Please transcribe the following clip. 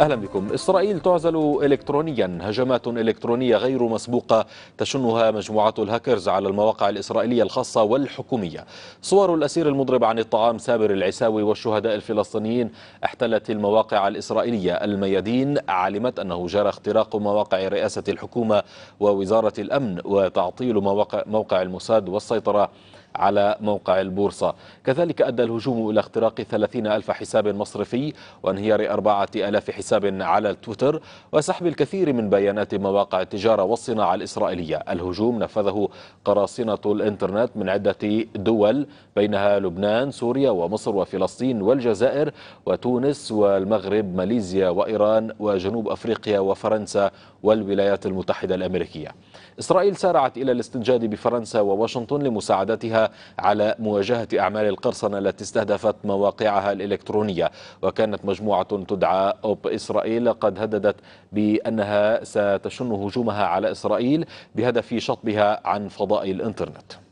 أهلا بكم إسرائيل تعزل إلكترونيا هجمات إلكترونية غير مسبوقة تشنها مجموعة الهاكرز على المواقع الإسرائيلية الخاصة والحكومية صور الأسير المضرب عن الطعام سابر العساوي والشهداء الفلسطينيين احتلت المواقع الإسرائيلية الميادين علمت أنه جرى اختراق مواقع رئاسة الحكومة ووزارة الأمن وتعطيل مواقع, موقع الموساد والسيطرة على موقع البورصة كذلك أدى الهجوم إلى اختراق 30 ألف حساب مصرفي وانهيار 4000 حساب على تويتر وسحب الكثير من بيانات مواقع التجارة والصناعة الإسرائيلية الهجوم نفذه قراصنة الإنترنت من عدة دول بينها لبنان سوريا ومصر وفلسطين والجزائر وتونس والمغرب ماليزيا وإيران وجنوب أفريقيا وفرنسا والولايات المتحدة الأمريكية إسرائيل سارعت إلى الاستنجاد بفرنسا وواشنطن لمساعدتها على مواجهة أعمال القرصنة التي استهدفت مواقعها الإلكترونية وكانت مجموعة تدعى أوب إسرائيل قد هددت بأنها ستشن هجومها على إسرائيل بهدف شطبها عن فضاء الإنترنت